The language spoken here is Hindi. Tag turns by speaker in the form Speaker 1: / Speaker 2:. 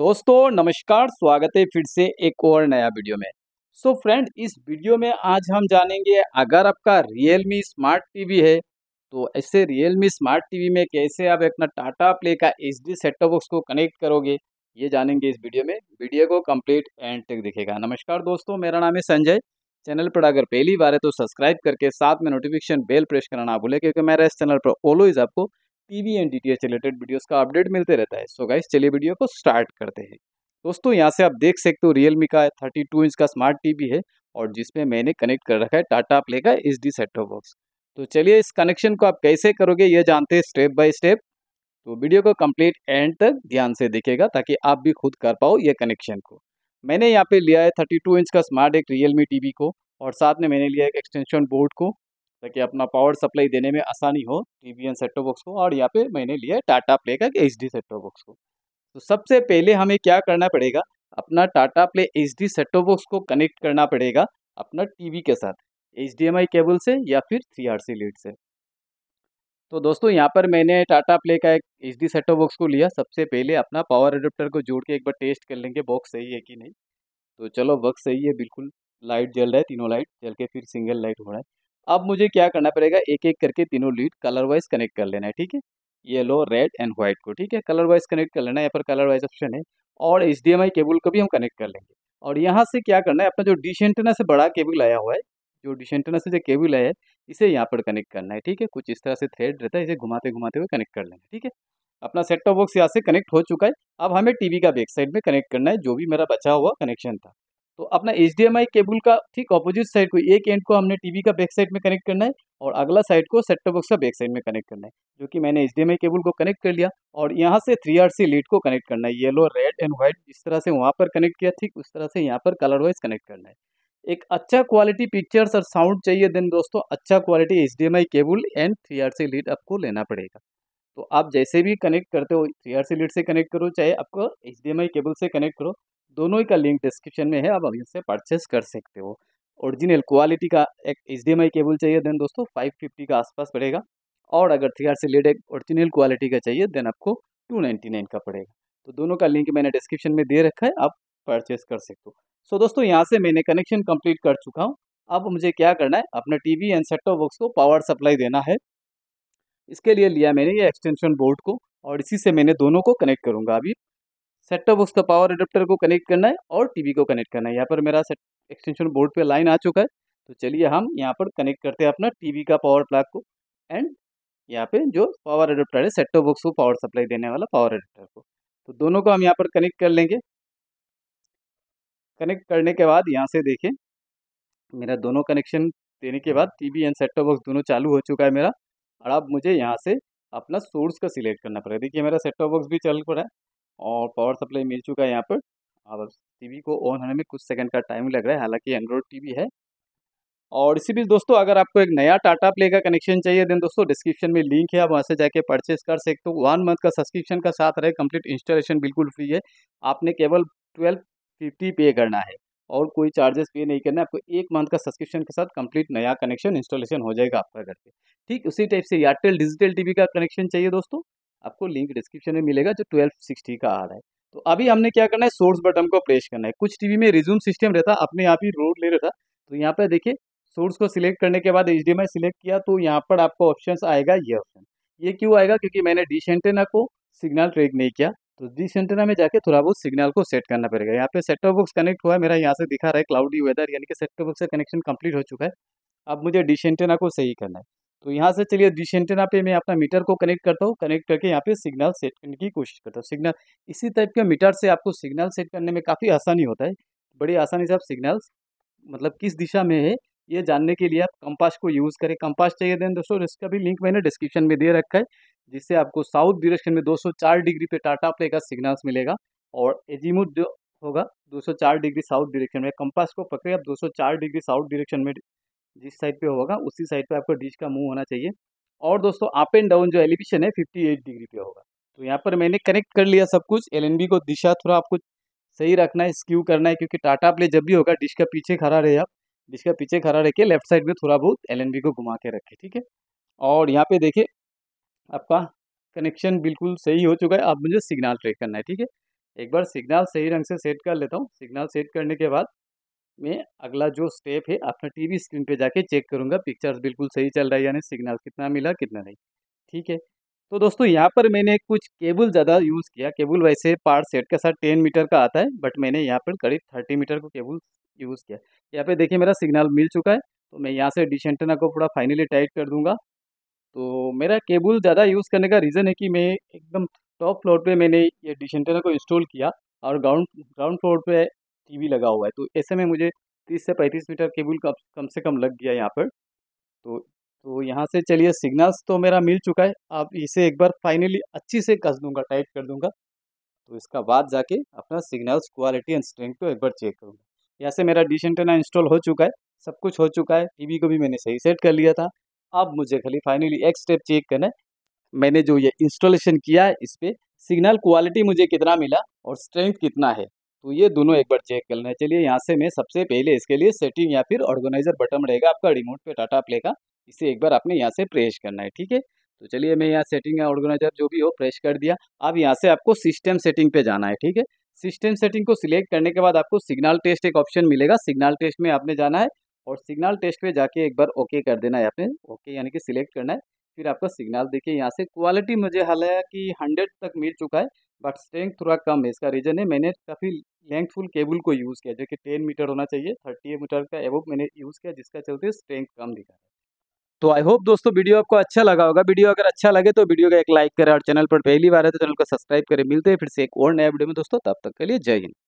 Speaker 1: दोस्तों नमस्कार स्वागत है फिर से एक और नया वीडियो में सो so फ्रेंड इस वीडियो में आज हम जानेंगे अगर आपका मी स्मार्ट टीवी है तो ऐसे मी स्मार्ट टीवी में कैसे आप अपना टाटा प्ले का एच डी सेटअप बॉक्स को कनेक्ट करोगे ये जानेंगे इस वीडियो में वीडियो को कंप्लीट एंड तक दिखेगा नमस्कार दोस्तों मेरा नाम है संजय चैनल पर अगर पहली बार है तो सब्सक्राइब करके साथ में नोटिफिकेशन बेल प्रेस करना ना भूलें क्योंकि मेरा इस चैनल पर ऑलवेज आपको TV and DTH related videos का अपडेट मिलते रहता है सो गाइस चलिए वीडियो को स्टार्ट करते हैं दोस्तों यहाँ से आप देख सकते हो रियलमी का थर्टी टू इंच का स्मार्ट टीवी है और जिसमें मैंने कनेक्ट कर रखा है टाटा प्ले का एच डी सेटो बॉक्स तो चलिए इस कनेक्शन को आप कैसे करोगे ये जानते हैं स्टेप बाय स्टेप तो वीडियो को कंप्लीट एंड तक ध्यान से देखेगा ताकि आप भी खुद कर पाओ ये कनेक्शन को मैंने यहाँ पे लिया है 32 इंच का स्मार्ट एक रियल मी टी को और साथ में मैंने लिया एक एक्सटेंशन बोर्ड को ताकि अपना पावर सप्लाई देने में आसानी हो T V and set top box को और यहाँ पे मैंने लिया टाटा प्ले का H D set top box को तो सबसे पहले हमें क्या करना पड़ेगा अपना Tata Play H D set top box को कनेक्ट करना पड़ेगा अपना टीवी के साथ H D M I cable से या फिर थ्री आर सी लीड से तो दोस्तों यहाँ पर मैंने टाटा प्ले का एक H D set top box को लिया सबसे पहले अपना पावर अडोप्टर को जोड़ के एक बार टेस्ट कर लेंगे बॉक्स सही है कि नहीं तो चलो बॉक्स सही है बिल्कुल लाइट जल रहा है तीनों लाइट जल के फिर सिंगल लाइट हो रहा है अब मुझे क्या करना पड़ेगा एक एक करके तीनों लीड कलर वाइज कनेक्ट कर लेना है ठीक है येलो रेड एंड व्हाइट को ठीक है कलर वाइज कनेक्ट कर लेना है यहाँ पर कलर वाइज ऑप्शन है और एच केबल को भी हम कनेक्ट कर लेंगे और यहाँ से क्या करना है अपना जो डिशेंटना से बड़ा केबल आया हुआ है जो डिशेंटना से जो केबल आया है इसे यहाँ पर कनेक्ट करना है ठीक है कुछ इस तरह से थ्रेड रहता है इसे घुमाते घुमाते हुए कनेक्ट कर लेंगे ठीक है अपना सेट टॉप बॉक्स यहाँ से कनेक्ट हो चुका है अब हमें टीवी का बैक साइड में कनेक्ट करना है जो भी मेरा बचा हुआ कनेक्शन था तो अपना एच केबल का ठीक अपोजिट साइड को एक एंड को हमने टीवी का बैक साइड में कनेक्ट करना है और अगला साइड को सेट बॉक्स का बैक साइड में कनेक्ट करना है जो कि मैंने एच केबल को कनेक्ट कर लिया और यहाँ से थ्री आर सी लीड को कनेक्ट करना है येलो रेड एंड व्हाइट जिस तरह से वहाँ पर कनेक्ट किया ठीक उस तरह से यहाँ पर कलर वाइज कनेक्ट करना है एक अच्छा क्वालिटी पिक्चर्स और साउंड चाहिए देन दोस्तों अच्छा quality H cable and three R C lead आपको लेना पड़ेगा तो आप जैसे भी कनेक्ट करते हो थ्री आर सी लीड से कनेक्ट करो चाहे आपको एच केबल से कनेक्ट करो दोनों ही का लिंक डिस्क्रिप्शन में है आप अभी से परचेस कर सकते हो ओरिजिनल क्वालिटी का एक एच केबल चाहिए देन दोस्तों फाइव फिफ्टी का आसपास पड़ेगा और अगर थ्री आर से लेड एक ओरिजिनल क्वालिटी का चाहिए देन आपको टू नाइन्टी नाइन का पड़ेगा तो दोनों का लिंक मैंने डिस्क्रिप्शन में दे रखा है आप परचेस कर सकते हो सो दोस्तों यहाँ से मैंने कनेक्शन कम्प्लीट कर चुका हूँ अब मुझे क्या करना है अपना T V and set top box को पावर सप्लाई देना है इसके लिए लिया मैंने ये एक्सटेंशन बोर्ड को और इसी से मैंने दोनों को कनेक्ट करूँगा अभी सेट टॉप बॉक्स का पावर एडेप्टर को कनेक्ट करना है और टीवी को कनेक्ट करना है यहाँ पर मेरा सेट एक्सटेंशन बोर्ड पे लाइन आ चुका है तो चलिए हम यहाँ पर कनेक्ट करते हैं अपना टीवी का पावर प्लग को एंड यहाँ पे जो पावर एडेप्टर है सेट टॉप बॉक्स को पावर सप्लाई देने वाला पावर एडेप्टर को तो दोनों को हम यहाँ पर कनेक्ट कर लेंगे कनेक्ट करने के बाद यहाँ से देखें मेरा दोनों कनेक्शन देने के बाद V and set top box दोनों चालू हो चुका है मेरा और अब मुझे यहाँ से अपना सोर्स का सिलेक्ट करना पड़ेगा देखिए मेरा सेट टॉप बॉक्स भी चल पड़ा है और पावर सप्लाई मिल चुका है यहाँ पर और टीवी को ऑन होने में कुछ सेकंड का टाइम लग रहा है हालांकि एंड्रॉयड टीवी है और इसी बीच दोस्तों अगर आपको एक नया टाटा प्ले का कनेक्शन चाहिए देन दोस्तों डिस्क्रिप्शन में लिंक है आप वहाँ से जाके परचेस कर सकते हो वन मंथ का सब्सक्रिप्शन का साथ रहे कंप्लीट इंस्टॉलेशन बिल्कुल फ्री है आपने केवल ट्वेल्व फिफ्टी पे करना है और कोई चार्जेस पे नहीं करना आपको एक मंथ का सब्सक्रिप्शन के साथ कंप्लीट नया कनेक्शन इंस्टॉलेशन हो जाएगा आपका घर पर ठीक उसी टाइप से एयरटेल डिजिटल टीवी का कनेक्शन चाहिए दोस्तों आपको लिंक डिस्क्रिप्शन में मिलेगा जो ट्वेल्व सिक्सटी का आ रहा है तो अभी हमने क्या करना है सोर्स बटन को प्रेस करना है कुछ टीवी में रिज्यूम सिस्टम रहता अपने आप ही रोड ले रहा था तो यहाँ पर देखिए सोर्स को सिलेक्ट करने के बाद एच सिलेक्ट किया तो यहाँ पर आपको ऑप्शन आएगा ये ऑप्शन ये क्यों आएगा क्योंकि मैंने डी सेंटेना को सिग्नल ट्रेक नहीं किया तो डी सेंटेना में जाके थोड़ा बहुत सिग्नल को सेट करना पड़ेगा यहाँ पे सेटअप बॉक्स कनेक्ट हुआ है मेरा यहाँ से दिखा रहा है क्लाउडी वेदर यानी कि सेटअप बॉक्स का कनेक्शन कंप्लीट हो चुका है अब मुझे डी सेंटेना को सही करना है तो यहाँ से चलिए डिश पे मैं अपना मीटर को कनेक्ट करता हूँ कनेक्ट करके यहाँ पे सिग्नल सेट करने की कोशिश करता हूँ सिग्नल इसी टाइप के मीटर से आपको सिग्नल सेट करने में काफ़ी आसानी होता है बड़ी आसानी से आप सिग्नल्स मतलब किस दिशा में है ये जानने के लिए आप कंपास को यूज़ करें कंपास चाहिए देन दोस्तों इसका भी लिंक मैंने डिस्क्रिप्शन में दे रखा है जिससे आपको साउथ डिरेक्शन में दो डिग्री पे टाटा प्ले का सिग्नल्स मिलेगा और एजीमुथ जो होगा दो डिग्री साउथ डिरेक्शन में कंपास को पकड़े आप दो डिग्री साउथ डिरेक्शन में जिस साइड पे होगा उसी साइड पे आपका डिश का मुंह होना चाहिए और दोस्तों अप एंड डाउन जो एलिवेशन है 58 डिग्री पे होगा तो यहाँ पर मैंने कनेक्ट कर लिया सब कुछ एल को दिशा थोड़ा आपको सही रखना है स्क्यू करना है क्योंकि टाटा प्ले जब भी होगा डिश का पीछे खड़ा रहे आप डिश का पीछे खड़ा रह के लेफ्ट साइड में थोड़ा बहुत एल को घुमा के रखें ठीक है और यहाँ पे देखिए आपका कनेक्शन बिल्कुल सही हो चुका है अब मुझे सिग्नल ट्रेक करना है ठीक है एक बार सिग्नल सही ढंग से सेट कर लेता हूँ सिग्नल सेट करने के बाद मैं अगला जो स्टेप है अपना टीवी स्क्रीन पे जाके चेक करूँगा पिक्चर्स बिल्कुल सही चल रहा है यानी सिग्नल कितना मिला कितना नहीं ठीक है तो दोस्तों यहाँ पर मैंने कुछ केबल ज़्यादा यूज़ किया केबल वैसे पार्ट सेट के साथ टेन मीटर का आता है बट मैंने यहाँ पर करीब थर्टी मीटर को केबल यूज़ किया यहाँ पर देखिए मेरा सिग्नल मिल चुका है तो मैं यहाँ से डिशेंटना को पूरा फाइनली टाइट कर दूंगा तो मेरा केबल ज़्यादा यूज़ करने का रीज़न है कि मैं एकदम टॉप फ्लोर पर मैंने ये डिशेंटना को इंस्टॉल किया और ग्राउंड ग्राउंड फ्लोर पर टीवी लगा हुआ है तो ऐसे में मुझे तीस से पैंतीस मीटर केबल कम कम से कम लग गया यहाँ पर तो तो यहाँ से चलिए सिग्नल्स तो मेरा मिल चुका है अब इसे एक बार फाइनली अच्छी से कस दूंगा टाइट कर दूंगा तो इसका बाद जाके अपना सिग्नल्स क्वालिटी एंड स्ट्रेंथ को एक बार चेक करूँगा यहाँ से मेरा डिश एंटेना इंस्टॉल हो चुका है सब कुछ हो चुका है टी को भी मैंने सही सेट कर लिया था अब मुझे खाली फाइनली एक स्टेप चेक करना है मैंने जो ये इंस्टॉलेशन किया है इस पर सिग्नल क्वालिटी मुझे कितना मिला और स्ट्रेंथ कितना है तो ये दोनों एक बार चेक कर लेना चलिए यहाँ से मैं सबसे पहले इसके लिए सेटिंग या फिर ऑर्गेनाइजर बटन रहेगा आपका रिमोट पे टाटा प्ले का इसे एक बार आपने यहाँ से प्रेस करना है ठीक है तो चलिए मैं यहाँ सेटिंग या ऑर्गेनाइजर जो भी हो प्रेस कर दिया अब यहाँ से आपको सिस्टम सेटिंग पे जाना है ठीक है सिस्टम सेटिंग को सिलेक्ट करने के बाद आपको सिग्नल टेस्ट एक ऑप्शन मिलेगा सिग्नल टेस्ट में आपने जाना है और सिग्नल टेस्ट पे जाके एक बार ओके कर देना है आपने ओके यानी कि सिलेक्ट करना है फिर आपका सिग्नल देखिए यहाँ से क्वालिटी मुझे हालांकि हंड्रेड तक मिल चुका है बट स्ट्रेंथ थोड़ा कम है इसका रीज़न है मैंने काफ़ी लेंथफुल केबल को यूज़ किया जो कि टेन मीटर होना चाहिए थर्टी मीटर का एवब मैंने यूज़ किया जिसका चलते स्ट्रेंथ कम दिखा है तो आई होप दोस्तों वीडियो आपको अच्छा लगा होगा वीडियो अगर अच्छा लगे तो वीडियो का एक लाइक करें और चैनल पर पहली बार है तो चैनल को सब्सक्राइब करें मिलते हैं फिर से एक और नया वीडियो में दोस्तों तब तक के लिए जय हिंद